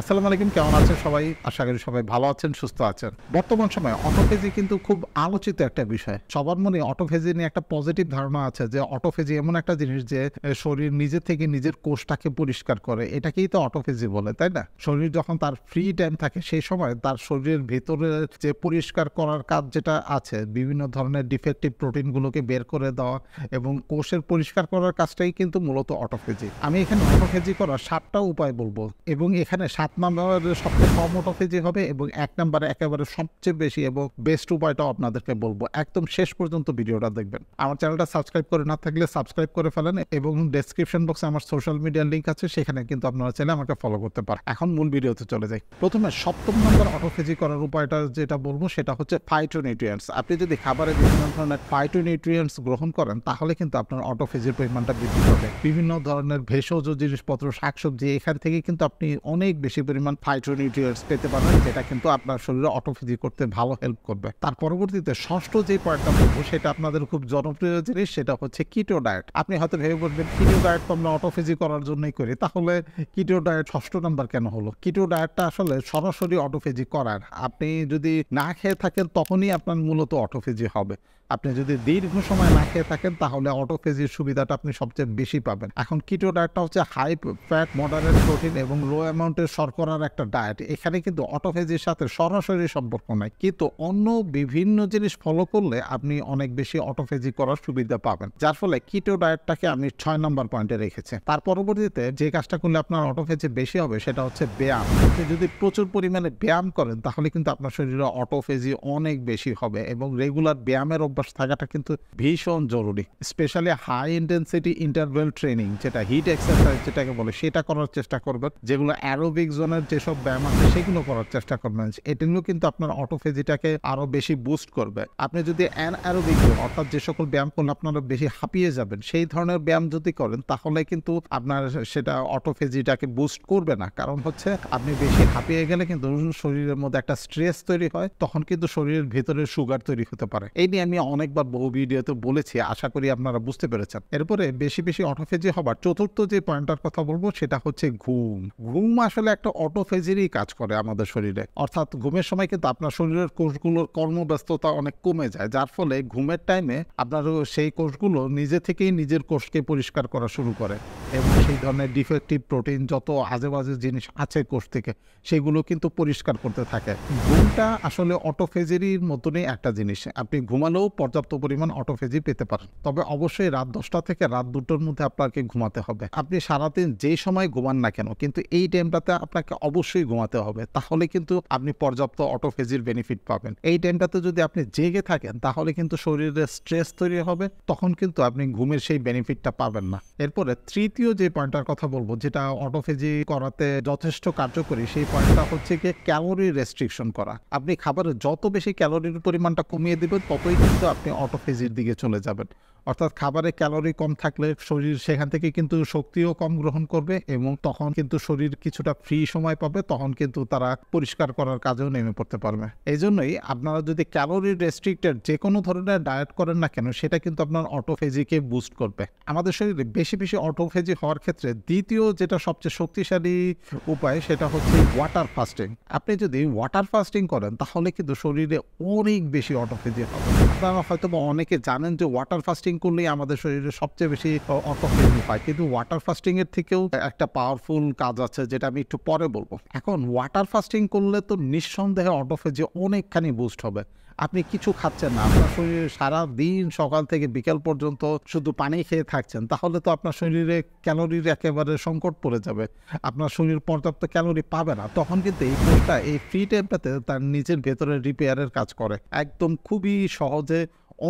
আসসালামু আলাইকুম কেমন আছেন সবাই আশা করি সবাই ভালো আছেন সুস্থ আছেন বর্তমান সময়ে অটোফেজি কিন্তু খুব আলোচিত একটা বিষয় সবার মনে অটোফেজি নিয়ে একটা পজিটিভ ধারণা আছে যে অটোফেজি এমন একটা জিনিস যে শরীর নিজে থেকে নিজের কোষটাকে পরিষ্কার করে এটাকেই তো অটোফেজি বলে তাই না শরীর যখন তার ফ্রি টাইম থাকে সেই সময় তার শরীরের ভেতরে যে পরিষ্কার করার কাজ যেটা আছে বিভিন্ন ধরনের ডিফেক্টিভ প্রোটিনগুলোকে বের করে দেওয়া এবং কোষের পরিষ্কার করার কাজটাই কিন্তু মূলত অটোফেজি আমি এখানে অটোফেজি করার সাতটা উপায় বলবো এবং এখানে সাত নম্বর সবচেয়ে কম ওটাফে যে হবে এবং এক নম্বরে একেবারে সবচেয়ে বেশি এবং বেস্ট উপায়টাও আপনাদেরকে বলবো একদম শেষ পর্যন্ত ভিডিওটা দেখবেন আমার চ্যানেলটা সাবস্ক্রাইব করে না থাকলে সাবস্ক্রাইব করে ফেলেন এবং ডেসক্রিপশন বক্সে আমার সোশ্যাল মিডিয়ার লিঙ্ক আছে সেখানে কিন্তু আপনারা চাইলে আমাকে ফলো করতে পারেন এখন মূল ভিডিওতে চলে যাই প্রথমে সপ্তম নম্বর অটোফেজি করার উপায়টা যেটা বলবো সেটা হচ্ছে ফাইটো নিউট্রিয়েন্টস আপনি যদি খাবারে বিভিন্ন ধরনের ফাইটো নিউট্রিয়েন্টস গ্রহণ করেন তাহলে কিন্তু আপনার অটোফেজির পরিমাণটা বৃদ্ধি পাবে বিভিন্ন ধরনের ভেষজ জিনিসপত্র শাকসবজি এখান থেকে কিন্তু আপনি অনেক বেশি বেশি পরিমাণ ফাইটোনিউট্রিয়েন্টস পেতে পারবেন যেটা কিন্তু আপনার শরীরে অটোফিজি করতে ভালো হেল্প করবে তার পরবর্তীতে ষষ্ঠ যে পয়েন্টটা বলবো সেটা আপনাদের খুব জনপ্রিয় জিনিস সেটা হচ্ছে কিটো ডায়েট আপনি হয়তো ভেবে বলবেন কিটো ডায়েট তো আমরা অটোফিজি করার জন্যই করি তাহলে কিটো ডায়েট ষষ্ঠ নাম্বার কেন হলো কিটো ডায়েটটা আসলে সরাসরি অটোফিজি করার আপনি যদি না খেয়ে থাকেন তখনই আপনার মূলত অটোফিজি হবে আপনি যদি দীর্ঘ সময় না খেয়ে থাকেন তাহলে অটোফেজির সুবিধাটা আপনি সবচেয়ে বেশি পাবেন এখন কিটো ডায়েটটা হচ্ছে হাই ফ্যাট মডারেট প্রোটিন এবং লো অ্যামাউন্টের শর্করার একটা ডায়েট এখানে কিন্তু অটোফেজির সাথে সরাসরি সম্পর্ক নাই কিন্তু অন্য বিভিন্ন জিনিস ফলো করলে আপনি অনেক বেশি অটোফেজি করার সুবিধা পাবেন যার ফলে কিটো ডায়েটটাকে আমি ছয় নম্বর পয়েন্টে রেখেছি তার পরবর্তীতে যে কাজটা করলে আপনার অটোফেজি বেশি হবে সেটা হচ্ছে ব্যায়াম আপনি যদি প্রচুর পরিমাণে ব্যায়াম করেন তাহলে কিন্তু আপনার শরীরে অটোফেজি অনেক বেশি হবে এবং রেগুলার ব্যায়ামের অভ্যাস থাকাটা কিন্তু ভীষণ জরুরি specially high intensity interval training যেটা হিট এক্সারসাইজ যেটাকে বলে সেটা করার চেষ্টা করবেন যেগুলো অ্যারোবিক জোনের যেসব ব্যায়াম আছে সেগুলো করার চেষ্টা করবেন এগুলো কিন্তু আপনার অটোফেজিটাকে আরও বেশি বুস্ট করবে আপনি যদি অ্যান অ্যারোবিক জোন অর্থাৎ যে সকল ব্যায়াম করলে আপনারা বেশি হাঁপিয়ে যাবেন সেই ধরনের ব্যায়াম যদি করেন তাহলে কিন্তু আপনার সেটা অটোফেজিটাকে বুস্ট করবে না কারণ হচ্ছে আপনি বেশি হাঁপিয়ে গেলে কিন্তু শরীরের মধ্যে একটা স্ট্রেস তৈরি হয় তখন কিন্তু শরীরের ভেতরে সুগার তৈরি হতে পারে এই নিয়ে আমি অনেকবার বহু ভিডিওতে বলেছি আশা করি আপনারা বুঝতে পেরেছেন এরপরে বেশি বেশি অটোফেজি হবার চতুর্থ যে পয়েন্টটার কথা বলবো সেটা হচ্ছে ঘুম ঘুম আসলে একটা অটোফেজেরই কাজ করে আমাদের শরীরে অর্থাৎ ঘুমের সময় কিন্তু আপনার শরীরের কোষগুলোর কর্মব্যস্ততা অনেক কমে যায় যার ফলে ঘুমের টাইমে আপনার সেই কোষগুলো নিজে থেকেই নিজের কোষকে পরিষ্কার করা শুরু করে এবং সেই ধরনের ডিফেক্টিভ প্রোটিন যত আজে বাজে জিনিস আছে কোষ থেকে সেগুলো কিন্তু পরিষ্কার করতে থাকে ঘুমটা আসলে অটোফেজেরির মতনই একটা জিনিস আপনি ঘুমালেও পর্যাপ্ত পরিমাণ অটোফেজি পেতে পারেন তবে অবশ্যই রাত দশটা থেকে রাত দুটোর মধ্যে আপনাকে ঘুমাতে হবে আপনি সারাদিন যে সময় ঘুমান না কেন কিন্তু এই টাইমটাতে আপনাকে অবশ্যই ঘুমাতে হবে তাহলে কিন্তু আপনি পর্যাপ্ত অটোফেজির বেনিফিট পাবেন এই টাইমটাতে যদি আপনি জেগে থাকেন তাহলে কিন্তু শরীরে স্ট্রেস তৈরি হবে তখন কিন্তু আপনি ঘুমের সেই বেনিফিটটা পাবেন না এরপরে তৃতীয় যে পয়েন্টটার কথা বলবো যেটা অটোফেজি করাতে যথেষ্ট কার্যকরী সেই পয়েন্টটা হচ্ছে গিয়ে ক্যালোরি রেস্ট্রিকশন করা আপনি খাবারের যত বেশি ক্যালোরির পরিমাণটা কমিয়ে দেবেন ততই কিন্তু আপনি অটোফেজির দিকে চলে যাবেন অর্থাৎ খাবারে ক্যালোরি কম থাকলে শরীর সেখান থেকে কিন্তু শক্তিও কম গ্রহণ করবে এবং তখন কিন্তু শরীর কিছুটা ফ্রি সময় পাবে তখন কিন্তু তারা পরিষ্কার করার কাজেও নেমে পড়তে পারবে এই জন্যই আপনারা যদি ক্যালোরি রেস্ট্রিক্টেড যে কোনো ধরনের ডায়েট করেন না কেন সেটা কিন্তু আপনার অটোফেজিকে বুস্ট করবে আমাদের শরীরে বেশি বেশি অটোফেজি হওয়ার ক্ষেত্রে দ্বিতীয় যেটা সবচেয়ে শক্তিশালী উপায় সেটা হচ্ছে ওয়াটার ফাস্টিং আপনি যদি ওয়াটার ফাস্টিং করেন তাহলে কিন্তু শরীরে অনেক বেশি অটোফেজি হবে আপনারা হয়তো অনেকে জানেন যে ওয়াটার ফাস্টিং করলেই আমাদের শরীরে সবচেয়ে বেশি অপকৃতি হয় কিন্তু ওয়াটার ফাস্টিং এর থেকেও একটা পাওয়ারফুল কাজ আছে যেটা আমি একটু পরে বলবো এখন ওয়াটার ফাস্টিং করলে তো নিঃসন্দেহে অটোফেজি অনেকখানি বুস্ট হবে আপনি কিছু খাচ্ছেন না আপনার শরীরে সারা দিন সকাল থেকে বিকেল পর্যন্ত শুধু পানি খেয়ে থাকছেন তাহলে তো আপনার শরীরে ক্যালোরির একেবারে সংকট পড়ে যাবে আপনার শরীর পর্যাপ্ত ক্যালোরি পাবে না তখন কিন্তু এই ফ্রিটা এই ফ্রি টাইমটাতে তার নিজের ভেতরে রিপেয়ারের কাজ করে একদম খুবই সহজে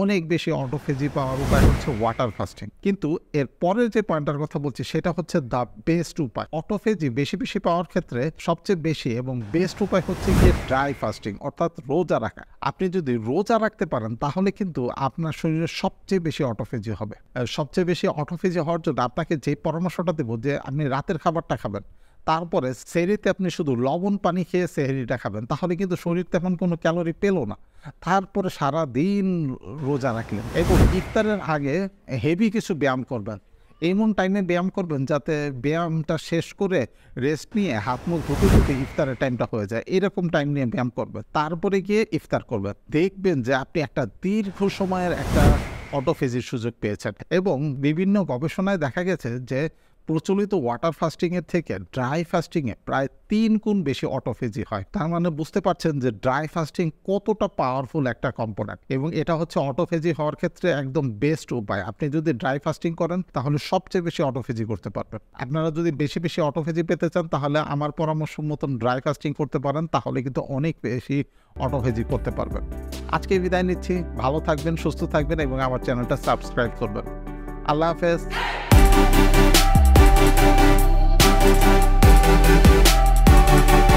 অনেক বেশি অটোফেজি পাওয়ার উপায় হচ্ছে ওয়াটার ফাস্টিং কিন্তু এর পরের যে পয়েন্টটার কথা বলছি সেটা হচ্ছে দ্য বেস্ট উপায় অটোফেজি বেশি বেশি পাওয়ার ক্ষেত্রে সবচেয়ে বেশি এবং বেস্ট উপায় হচ্ছে গিয়ে ড্রাই ফাস্টিং অর্থাৎ রোজা রাখা আপনি যদি রোজা রাখতে পারেন তাহলে কিন্তু আপনার শরীরে সবচেয়ে বেশি অটোফেজি হবে সবচেয়ে বেশি অটোফেজি হওয়ার জন্য আপনাকে যে পরামর্শটা দেবো যে আপনি রাতের খাবারটা খাবেন তারপরে সেহরিতে আপনি শুধু লবণ পানি খেয়ে সেহরিটা খাবেন তাহলে কিন্তু শরীর তেমন কোনো ক্যালোরি পেলো না তারপরে সারা দিন রোজা রাখলেন এবং ইফতারের আগে হেভি কিছু ব্যায়াম করবেন এমন টাইমে ব্যায়াম করবেন যাতে ব্যায়ামটা শেষ করে রেস্ট নিয়ে হাত মুখ ধুতে ধুতে ইফতারের টাইমটা হয়ে যায় এরকম টাইম নিয়ে ব্যায়াম করবেন তারপরে গিয়ে ইফতার করবেন দেখবেন যে আপনি একটা দীর্ঘ সময়ের একটা অটোফেজির সুযোগ পেয়েছেন এবং বিভিন্ন গবেষণায় দেখা গেছে যে প্রচলিত ওয়াটার ফাস্টিংয়ের থেকে ড্রাই ফাস্টিংয়ে প্রায় তিন গুণ বেশি অটোফেজি হয় তার মানে বুঝতে পারছেন যে ড্রাই ফাস্টিং কতটা পাওয়ারফুল একটা কম্পোনেন্ট এবং এটা হচ্ছে অটোফেজি হওয়ার ক্ষেত্রে একদম বেস্ট উপায় আপনি যদি ড্রাই ফাস্টিং করেন তাহলে সবচেয়ে বেশি অটোফেজি করতে পারবেন আপনারা যদি বেশি বেশি অটোফেজি পেতে চান তাহলে আমার পরামর্শ মতন ড্রাই ফাস্টিং করতে পারেন তাহলে কিন্তু অনেক বেশি অটোফেজি করতে পারবেন আজকে বিদায় নিচ্ছি ভালো থাকবেন সুস্থ থাকবেন এবং আমার চ্যানেলটা সাবস্ক্রাইব করবেন আল্লাহ হাফেজ Thank you.